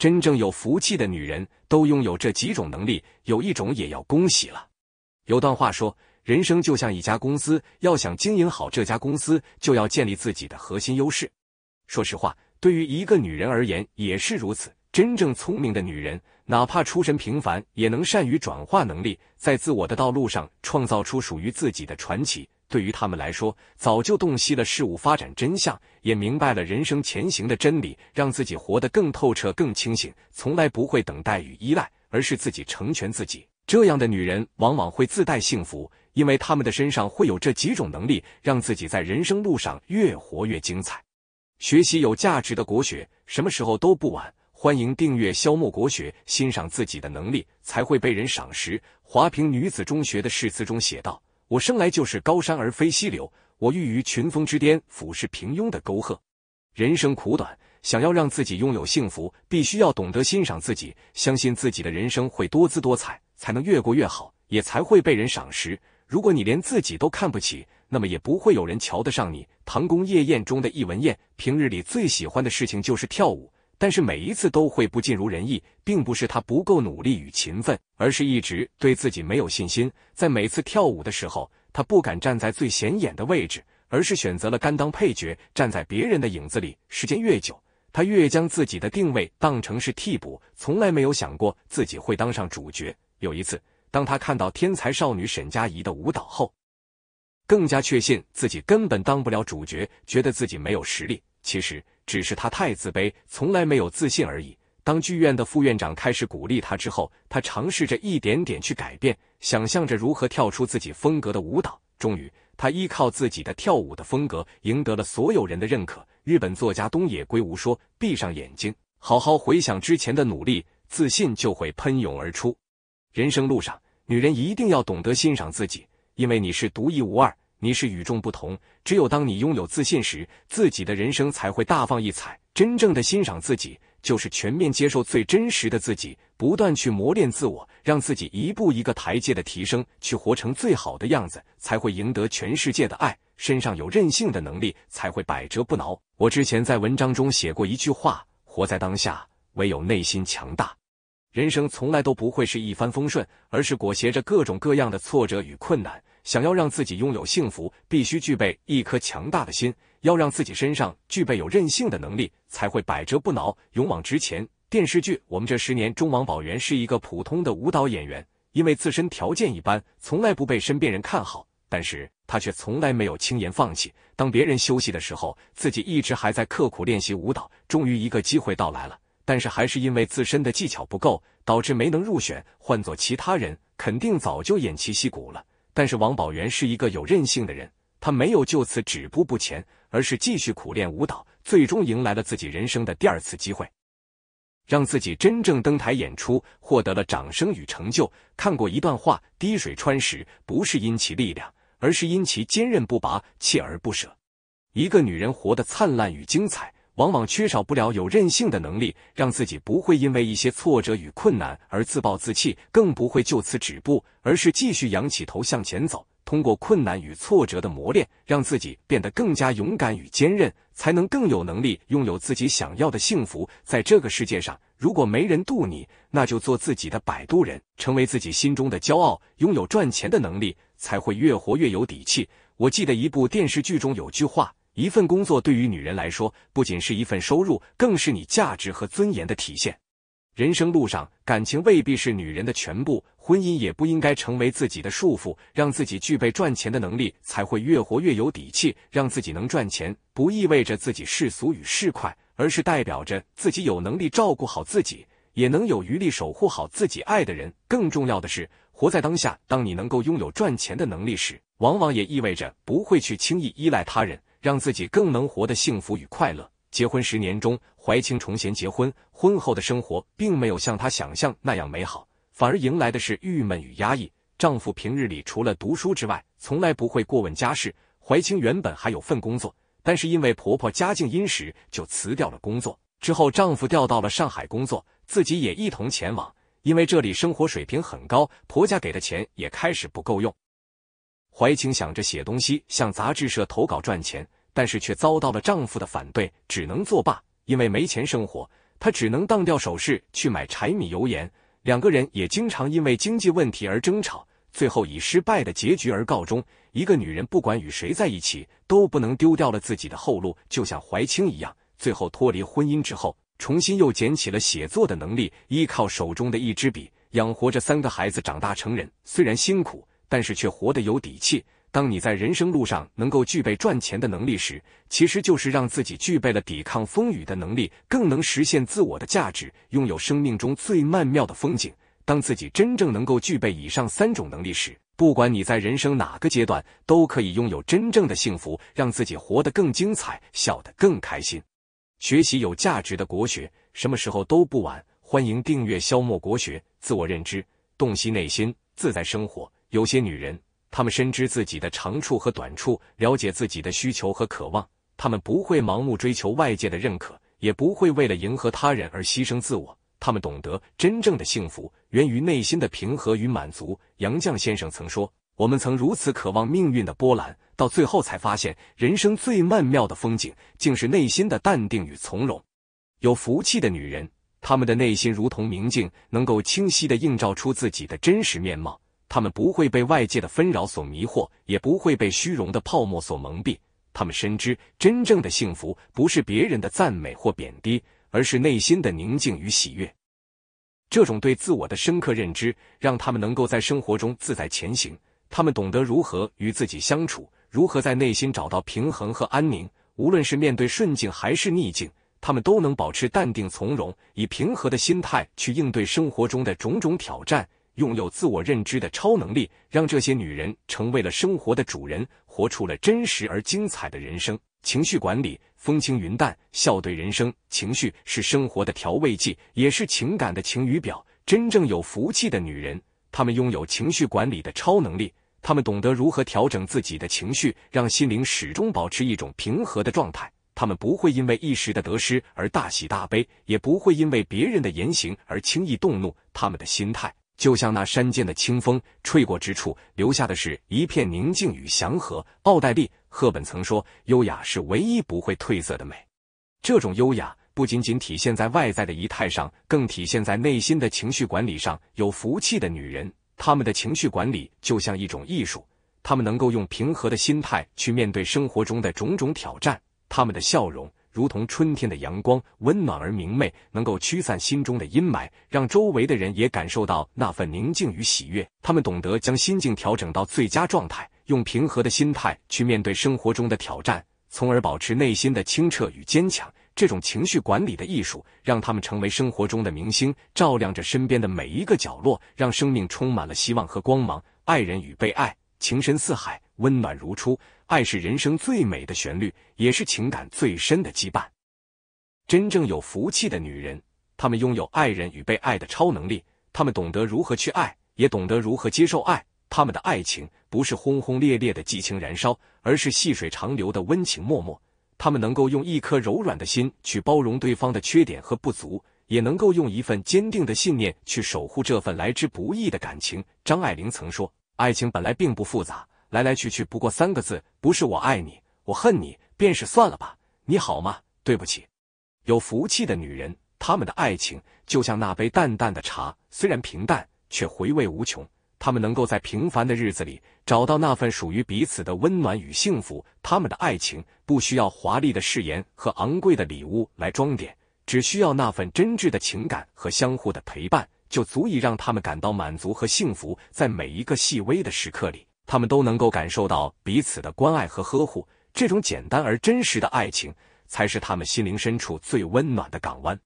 真正有福气的女人都拥有这几种能力，有一种也要恭喜了。有段话说，人生就像一家公司，要想经营好这家公司，就要建立自己的核心优势。说实话，对于一个女人而言也是如此。真正聪明的女人，哪怕出身平凡，也能善于转化能力，在自我的道路上创造出属于自己的传奇。对于他们来说，早就洞悉了事物发展真相，也明白了人生前行的真理，让自己活得更透彻、更清醒。从来不会等待与依赖，而是自己成全自己。这样的女人往往会自带幸福，因为她们的身上会有这几种能力，让自己在人生路上越活越精彩。学习有价值的国学，什么时候都不晚。欢迎订阅《消暮国学》，欣赏自己的能力，才会被人赏识。华平女子中学的誓词中写道。我生来就是高山而非溪流，我欲于群峰之巅俯视平庸的沟壑。人生苦短，想要让自己拥有幸福，必须要懂得欣赏自己，相信自己的人生会多姿多彩，才能越过越好，也才会被人赏识。如果你连自己都看不起，那么也不会有人瞧得上你。唐宫夜宴中的易文燕，平日里最喜欢的事情就是跳舞。但是每一次都会不尽如人意，并不是他不够努力与勤奋，而是一直对自己没有信心。在每次跳舞的时候，他不敢站在最显眼的位置，而是选择了甘当配角，站在别人的影子里。时间越久，他越将自己的定位当成是替补，从来没有想过自己会当上主角。有一次，当他看到天才少女沈佳宜的舞蹈后，更加确信自己根本当不了主角，觉得自己没有实力。其实只是他太自卑，从来没有自信而已。当剧院的副院长开始鼓励他之后，他尝试着一点点去改变，想象着如何跳出自己风格的舞蹈。终于，他依靠自己的跳舞的风格，赢得了所有人的认可。日本作家东野圭吾说：“闭上眼睛，好好回想之前的努力，自信就会喷涌而出。”人生路上，女人一定要懂得欣赏自己，因为你是独一无二。你是与众不同。只有当你拥有自信时，自己的人生才会大放异彩。真正的欣赏自己，就是全面接受最真实的自己，不断去磨练自我，让自己一步一个台阶的提升，去活成最好的样子，才会赢得全世界的爱。身上有任性的能力，才会百折不挠。我之前在文章中写过一句话：活在当下，唯有内心强大。人生从来都不会是一帆风顺，而是裹挟着各种各样的挫折与困难。想要让自己拥有幸福，必须具备一颗强大的心；要让自己身上具备有韧性的能力，才会百折不挠，勇往直前。电视剧《我们这十年》中，王宝元是一个普通的舞蹈演员，因为自身条件一般，从来不被身边人看好。但是他却从来没有轻言放弃。当别人休息的时候，自己一直还在刻苦练习舞蹈。终于，一个机会到来了，但是还是因为自身的技巧不够，导致没能入选。换做其他人，肯定早就偃旗息鼓了。但是王宝元是一个有韧性的人，他没有就此止步不前，而是继续苦练舞蹈，最终迎来了自己人生的第二次机会，让自己真正登台演出，获得了掌声与成就。看过一段话：滴水穿石，不是因其力量，而是因其坚韧不拔、锲而不舍。一个女人活得灿烂与精彩。往往缺少不了有韧性的能力，让自己不会因为一些挫折与困难而自暴自弃，更不会就此止步，而是继续扬起头向前走。通过困难与挫折的磨练，让自己变得更加勇敢与坚韧，才能更有能力拥有自己想要的幸福。在这个世界上，如果没人渡你，那就做自己的摆渡人，成为自己心中的骄傲，拥有赚钱的能力，才会越活越有底气。我记得一部电视剧中有句话。一份工作对于女人来说，不仅是一份收入，更是你价值和尊严的体现。人生路上，感情未必是女人的全部，婚姻也不应该成为自己的束缚。让自己具备赚钱的能力，才会越活越有底气。让自己能赚钱，不意味着自己世俗与世侩，而是代表着自己有能力照顾好自己，也能有余力守护好自己爱的人。更重要的是，活在当下。当你能够拥有赚钱的能力时，往往也意味着不会去轻易依赖他人。让自己更能活得幸福与快乐。结婚十年中，怀清重贤结婚，婚后的生活并没有像她想象那样美好，反而迎来的是郁闷与压抑。丈夫平日里除了读书之外，从来不会过问家事。怀清原本还有份工作，但是因为婆婆家境殷实，就辞掉了工作。之后丈夫调到了上海工作，自己也一同前往，因为这里生活水平很高，婆家给的钱也开始不够用。怀清想着写东西，向杂志社投稿赚钱，但是却遭到了丈夫的反对，只能作罢。因为没钱生活，她只能当掉首饰去买柴米油盐。两个人也经常因为经济问题而争吵，最后以失败的结局而告终。一个女人不管与谁在一起，都不能丢掉了自己的后路。就像怀清一样，最后脱离婚姻之后，重新又捡起了写作的能力，依靠手中的一支笔，养活着三个孩子长大成人。虽然辛苦。但是却活得有底气。当你在人生路上能够具备赚钱的能力时，其实就是让自己具备了抵抗风雨的能力，更能实现自我的价值，拥有生命中最曼妙的风景。当自己真正能够具备以上三种能力时，不管你在人生哪个阶段，都可以拥有真正的幸福，让自己活得更精彩，笑得更开心。学习有价值的国学，什么时候都不晚。欢迎订阅《消磨国学》，自我认知，洞悉内心，自在生活。有些女人，她们深知自己的长处和短处，了解自己的需求和渴望。她们不会盲目追求外界的认可，也不会为了迎合他人而牺牲自我。她们懂得，真正的幸福源于内心的平和与满足。杨绛先生曾说：“我们曾如此渴望命运的波澜，到最后才发现，人生最曼妙的风景，竟是内心的淡定与从容。”有福气的女人，她们的内心如同明镜，能够清晰的映照出自己的真实面貌。他们不会被外界的纷扰所迷惑，也不会被虚荣的泡沫所蒙蔽。他们深知，真正的幸福不是别人的赞美或贬低，而是内心的宁静与喜悦。这种对自我的深刻认知，让他们能够在生活中自在前行。他们懂得如何与自己相处，如何在内心找到平衡和安宁。无论是面对顺境还是逆境，他们都能保持淡定从容，以平和的心态去应对生活中的种种挑战。拥有自我认知的超能力，让这些女人成为了生活的主人，活出了真实而精彩的人生。情绪管理，风轻云淡，笑对人生。情绪是生活的调味剂，也是情感的晴雨表。真正有福气的女人，她们拥有情绪管理的超能力，她们懂得如何调整自己的情绪，让心灵始终保持一种平和的状态。她们不会因为一时的得失而大喜大悲，也不会因为别人的言行而轻易动怒。她们的心态。就像那山间的清风，吹过之处，留下的是一片宁静与祥和。奥黛丽·赫本曾说：“优雅是唯一不会褪色的美。”这种优雅不仅仅体现在外在的仪态上，更体现在内心的情绪管理上。有福气的女人，她们的情绪管理就像一种艺术，她们能够用平和的心态去面对生活中的种种挑战，她们的笑容。如同春天的阳光，温暖而明媚，能够驱散心中的阴霾，让周围的人也感受到那份宁静与喜悦。他们懂得将心境调整到最佳状态，用平和的心态去面对生活中的挑战，从而保持内心的清澈与坚强。这种情绪管理的艺术，让他们成为生活中的明星，照亮着身边的每一个角落，让生命充满了希望和光芒。爱人与被爱。情深似海，温暖如初。爱是人生最美的旋律，也是情感最深的羁绊。真正有福气的女人，她们拥有爱人与被爱的超能力，她们懂得如何去爱，也懂得如何接受爱。她们的爱情不是轰轰烈烈的激情燃烧，而是细水长流的温情脉脉。她们能够用一颗柔软的心去包容对方的缺点和不足，也能够用一份坚定的信念去守护这份来之不易的感情。张爱玲曾说。爱情本来并不复杂，来来去去不过三个字，不是我爱你，我恨你，便是算了吧。你好吗？对不起。有福气的女人，她们的爱情就像那杯淡淡的茶，虽然平淡，却回味无穷。她们能够在平凡的日子里找到那份属于彼此的温暖与幸福。她们的爱情不需要华丽的誓言和昂贵的礼物来装点，只需要那份真挚的情感和相互的陪伴。就足以让他们感到满足和幸福，在每一个细微的时刻里，他们都能够感受到彼此的关爱和呵护。这种简单而真实的爱情，才是他们心灵深处最温暖的港湾。